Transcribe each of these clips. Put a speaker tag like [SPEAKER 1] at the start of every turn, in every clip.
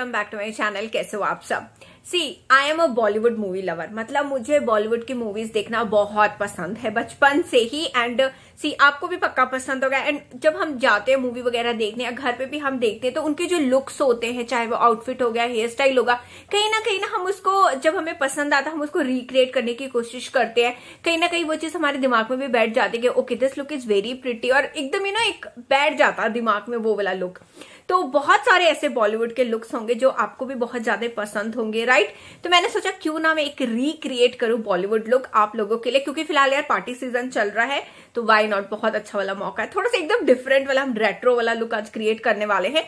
[SPEAKER 1] welcome back to my channel कैसे हो आप सब see I am a Bollywood movie lover मतलब मुझे बॉलीवुड की मूवीज देखना बहुत पसंद है बचपन से ही एंड सी आपको भी पक्का पसंद होगा एंड जब हम जाते हैं मूवी वगैरह देखने या घर पे भी हम देखते हैं तो उनके जो लुक्स होते हैं चाहे वो आउटफिट हो गया हेयर स्टाइल होगा कहीं ना कहीं ना हम उसको जब हमें पसंद आता हम उसको रिक्रिएट करने की कोशिश करते हैं कहीं ना कहीं वो चीज हमारे दिमाग में भी बैठ जाती है okay this look is very pretty और एकदम ही ना एक बैठ जाता दिमाग में वो वाला लुक तो बहुत सारे ऐसे बॉलीवुड के लुक्स होंगे जो आपको भी बहुत ज्यादा पसंद होंगे राइट तो मैंने सोचा क्यों ना मैं एक रिक्रिएट करूं बॉलीवुड लुक आप लोगों के लिए क्योंकि फिलहाल यार पार्टी सीजन चल रहा है तो वाई नॉट बहुत अच्छा वाला मौका है थोड़ा सा एकदम डिफरेंट वाला हम रेट्रो वाला लुक आज क्रिएट करने वाले हैं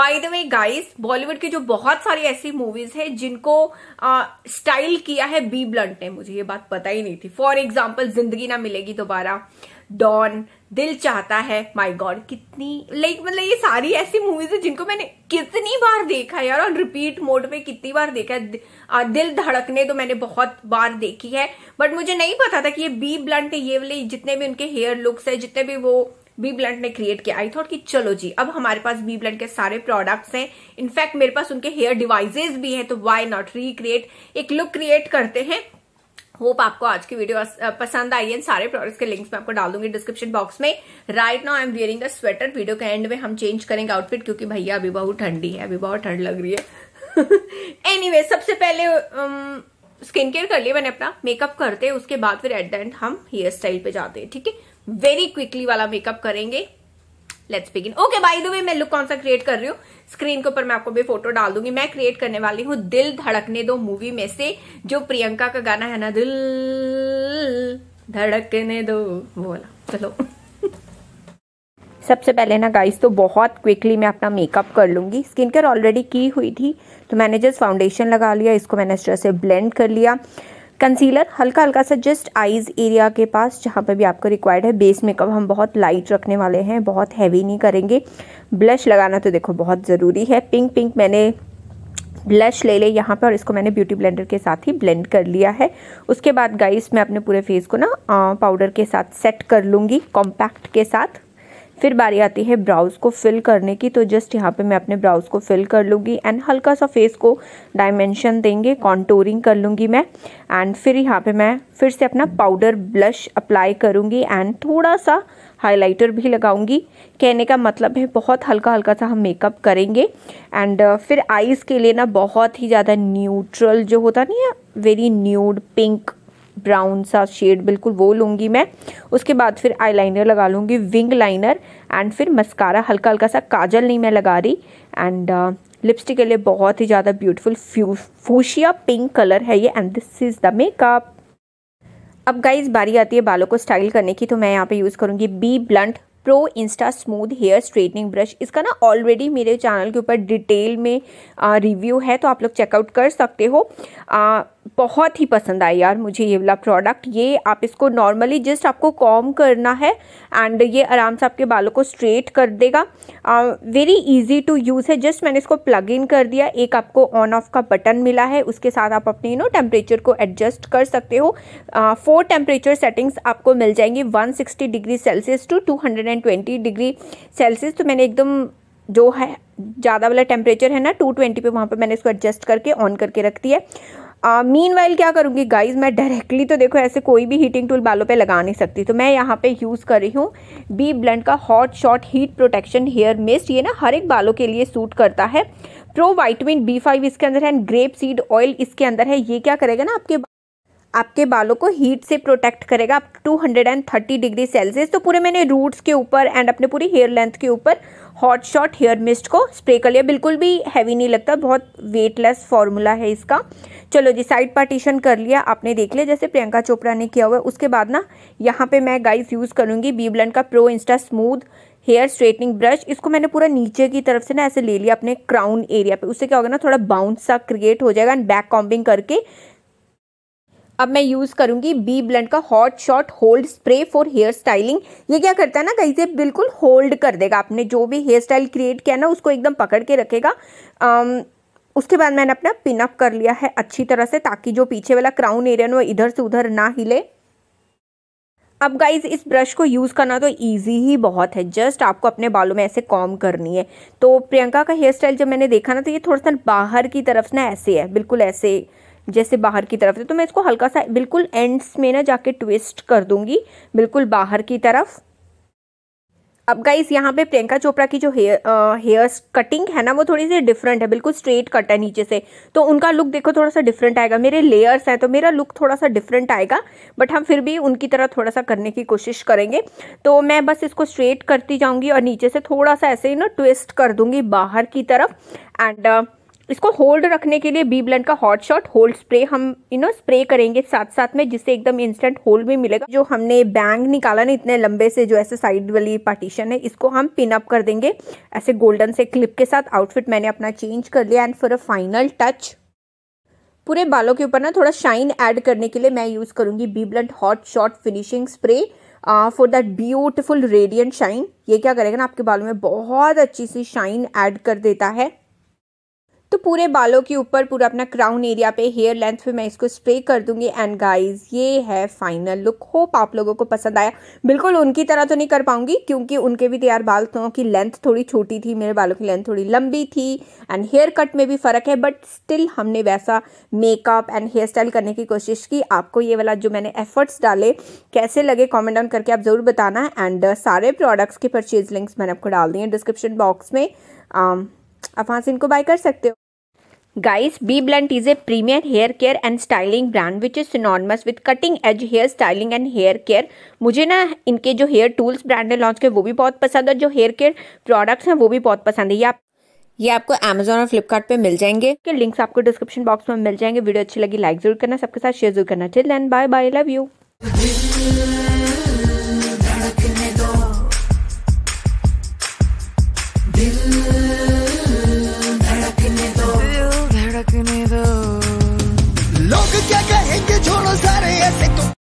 [SPEAKER 1] by the way guys Bollywood की जो बहुत सारी ऐसी मूवीज है जिनको स्टाइल किया है बी ब्लंट ने मुझे ये बात पता ही नहीं थी फॉर एग्जाम्पल जिंदगी ना मिलेगी दोबारा डॉन दिल चाहता है माई गॉड कितनी लाइक मतलब ये सारी ऐसी मूवीज है जिनको मैंने कितनी बार देखा है यार और रिपीट मोड पे कितनी बार देखा है दिल धड़कने तो मैंने बहुत बार देखी है बट मुझे नहीं पता था कि ये बी ब्लंट ये वाले जितने भी उनके हेयर लुक्स है जितने भी वो बी ब्लंट ने क्रिएट किया आई थॉट कि चलो जी अब हमारे पास बी ब्लंट के सारे प्रोडक्ट्स हैं इनफैक्ट मेरे पास उनके हेयर डिवाइसेज भी हैं तो वाई नॉट रिक्रिएट एक लुक क्रिएट करते हैं होप आपको आज की वीडियो पसंद आई है सारे प्रोडक्ट्स के लिंक्स मैं आपको डाल दूंगी डिस्क्रिप्शन बॉक्स में right now I am wearing the sweater video के एंड में हम चेंज करेंगे आउटफिट क्योंकि भैया अभी बहुत ठंडी है अभी बहुत ठंड लग रही है एनी anyway, सबसे पहले um, स्किन केयर कर लिया मैंने अपना मेकअप करते उसके बाद फिर एट द एंड हम हेयर स्टाइल पे जाते हैं ठीक है वेरी क्विकली वाला मेकअप करेंगे let's begin okay by the way मैं लुक कौन सा क्रिएट कर रही हूँ स्क्रीन के ऊपर मैं आपको भी फोटो डाल दूंगी मैं क्रिएट करने वाली हूँ दिल धड़कने दो मूवी में से जो प्रियंका का गाना है ना दिल धड़कने दो बोला चलो सबसे पहले ना गाइस तो बहुत क्विकली मैं अपना मेकअप कर लूँगी स्किन केयर ऑलरेडी की हुई थी तो मैंने जस्ट फाउंडेशन लगा लिया इसको मैंने इस तरह से ब्लेंड कर लिया कंसीलर हल्का हल्का सा जस्ट आइज़ एरिया के पास जहाँ पर भी आपको रिक्वायर्ड है बेस मेकअप हम बहुत लाइट रखने वाले हैं बहुत हैवी नहीं करेंगे ब्लश लगाना तो देखो बहुत ज़रूरी है पिंक पिंक मैंने ब्लश ले ले यहाँ पर और इसको मैंने ब्यूटी ब्लेंडर के साथ ही ब्लेंड कर लिया है उसके बाद गाइस मैं अपने पूरे फेस को ना पाउडर के साथ सेट कर लूँगी कॉम्पैक्ट के साथ फिर बारी आती है ब्राउज को फिल करने की तो जस्ट यहाँ पे मैं अपने ब्राउज को फिल कर लूँगी एंड हल्का सा फेस को डायमेंशन देंगे कॉन्टोरिंग कर लूँगी मैं एंड फिर यहाँ पे मैं फिर से अपना पाउडर ब्लश अप्लाई करूँगी एंड थोड़ा सा हाइलाइटर भी लगाऊंगी कहने का मतलब है बहुत हल्का हल्का सा हम मेकअप करेंगे एंड uh, फिर आइज़ के लिए ना बहुत ही ज़्यादा न्यूट्रल जो होता नहीं है वेरी न्यूड पिंक ब्राउन सा शेड बिल्कुल वो लूँगी मैं उसके बाद फिर आईलाइनर लगा लूँगी विंग लाइनर एंड फिर मस्कारा हल्का हल्का सा काजल नहीं मैं लगा रही एंड लिपस्टिक uh, के लिए बहुत ही ज़्यादा ब्यूटीफुल फूशिया पिंक कलर है ये and this is the makeup अब गाइज बारी आती है बालों को स्टाइल करने की तो मैं यहाँ पे यूज़ करूँगी B Blunt pro insta smooth hair straightening brush इसका ना ऑलरेडी मेरे चैनल के ऊपर डिटेल में रिव्यू uh, है तो आप लोग चेकआउट कर सकते हो आ, uh, बहुत ही पसंद आई यार मुझे ये वाला प्रोडक्ट ये आप इसको नॉर्मली जस्ट आपको कॉम करना है एंड ये आराम से आपके बालों को स्ट्रेट कर देगा वेरी इजी टू यूज़ है जस्ट मैंने इसको प्लग इन कर दिया एक आपको ऑन ऑफ का बटन मिला है उसके साथ आप अपने यू नो टेम्परेचर को एडजस्ट कर सकते हो फोर टेम्परेचर सेटिंग्स आपको मिल जाएंगी one degree Celsius to two degree Celsius तो मैंने एकदम जो है ज़्यादा वाला टेम्परेचर है ना 220 पे वहाँ पे मैंने इसको एडजस्ट करके ऑन करके रख दिया है मीन वाइल क्या करूँगी गाइज मैं डायरेक्टली तो देखो ऐसे कोई भी हीटिंग टूल बालों पे लगा नहीं सकती तो मैं यहाँ पे यूज़ कर रही हूँ बी ब्लेंड का hot shot heat protection hair mist ये ना हर एक बालों के लिए सूट करता है प्रो वाइटमिन बी फाइव इसके अंदर है ग्रेप सीड ऑयल इसके अंदर है ये क्या करेगा ना आपके आपके बालों को हीट से प्रोटेक्ट करेगा आप 230 डिग्री सेल्सियस तो पूरे मैंने रूट्स के ऊपर एंड अपने पूरी हेयर लेंथ के ऊपर हॉट शॉट हेयर मिस्ट को स्प्रे कर लिया बिल्कुल भी हैवी नहीं लगता बहुत वेटलेस फॉर्मूला है इसका चलो जी साइड पार्टीशन कर लिया आपने देख लिया जैसे प्रियंका चोपड़ा ने किया हुआ है उसके बाद ना यहाँ पे मैं गाइस यूज़ करूँगी बी ब्लेंड का pro insta smooth hair straightening brush इसको मैंने पूरा नीचे की तरफ से ना ऐसे ले लिया अपने क्राउन एरिया पे उससे क्या होगा ना थोड़ा बाउंस सा क्रिएट हो जाएगा एंड बैक कॉम्बिंग करके अब मैं यूज़ करूंगी बी ब्लेंड का hot shot hold spray for hair styling ये क्या करता है ना कहीं से बिल्कुल होल्ड कर देगा आपने जो भी हेयर स्टाइल क्रिएट किया ना उसको एकदम पकड़ के रखेगा आम, उसके बाद मैंने अपना पिनअप कर लिया है अच्छी तरह से ताकि जो पीछे वाला क्राउन एरिया ना इधर से उधर ना हिले अब गाइज इस ब्रश को यूज़ करना तो इजी ही बहुत है जस्ट आपको अपने बालों में ऐसे कॉम करनी है तो प्रियंका का हेयर स्टाइल जब मैंने देखा ना तो ये थोड़ा सा बाहर की तरफ ना ऐसे है बिल्कुल ऐसे जैसे बाहर की तरफ से तो मैं इसको हल्का सा बिल्कुल एंड्स में ना जाके ट्विस्ट कर दूंगी बिल्कुल बाहर की तरफ अब गाइस यहाँ पे प्रियंका चोपड़ा की जो हेयर हेयर कटिंग है ना वो थोड़ी सी डिफरेंट है बिल्कुल स्ट्रेट कट है नीचे से तो उनका लुक देखो थोड़ा सा डिफरेंट आएगा मेरे लेयर्स हैं तो मेरा लुक थोड़ा सा डिफरेंट आएगा बट हम फिर भी उनकी तरह थोड़ा सा करने की कोशिश करेंगे तो मैं बस इसको स्ट्रेट करती जाऊँगी और नीचे से थोड़ा सा ऐसे ही ना ट्विस्ट कर दूँगी बाहर की तरफ एंड इसको होल्ड रखने के लिए बी ब्लंट का हॉट शॉट होल्ड स्प्रे हम यू नो स्प्रे करेंगे साथ साथ में जिससे एकदम इंस्टेंट होल्ड भी मिलेगा जो हमने बैंग निकाला ना इतने लंबे से जो ऐसे साइड वाली पार्टीशन है इसको हम पिन अप कर देंगे ऐसे गोल्डन से क्लिप के साथ आउटफिट मैंने अपना चेंज कर लिया and for a final touch पूरे बालों के ऊपर ना थोड़ा शाइन ऐड करने के लिए मैं यूज़ करूँगी B Blunt hot shot finishing spray for that beautiful radiant shine ये क्या करेगा ना आपके बालों में बहुत अच्छी सी शाइन ऐड कर देता है तो पूरे बालों के ऊपर पूरा अपना क्राउन एरिया पे हेयर लेंथ पे मैं इसको स्प्रे कर दूंगी एंड गाइस ये है फाइनल लुक होप आप लोगों को पसंद आया बिल्कुल उनकी तरह तो नहीं कर पाऊंगी क्योंकि उनके भी तैयार बाल तो की लेंथ थोड़ी छोटी थी मेरे बालों की लेंथ थोड़ी लंबी थी एंड हेयर कट में भी फ़र्क है बट स्टिल हमने वैसा मेकअप एंड हेयर स्टाइल करने की कोशिश की आपको ये वाला जो मैंने एफर्ट्स डाले कैसे लगे कॉमेंट डाउन करके आप ज़रूर बताना एंड uh, सारे प्रोडक्ट्स के परचेज लिंक्स मैंने आपको डाल दिए डिस्क्रिप्शन बॉक्स में um, आप वहाँ से इनको बाय कर सकते हो guys B Blunt is a premier hair care and styling brand which is synonymous with cutting edge hair styling and hair care मुझे ना इनके जो हेयर टूल्स ब्रांड ने लॉन्च किए वो भी बहुत पसंद है जो हेयर केयर प्रोडक्ट्स हैं वो भी बहुत पसंद है ये आप ये आपको अमेजोन और फ्लिपकार्ट पे मिल जाएंगे के लिंक्स आपको डिस्क्रिप्शन बॉक्स में मिल जाएंगे वीडियो अच्छी लगी लाइक जरूर करना सबके साथ शेयर जरूर करना till end bye bye love you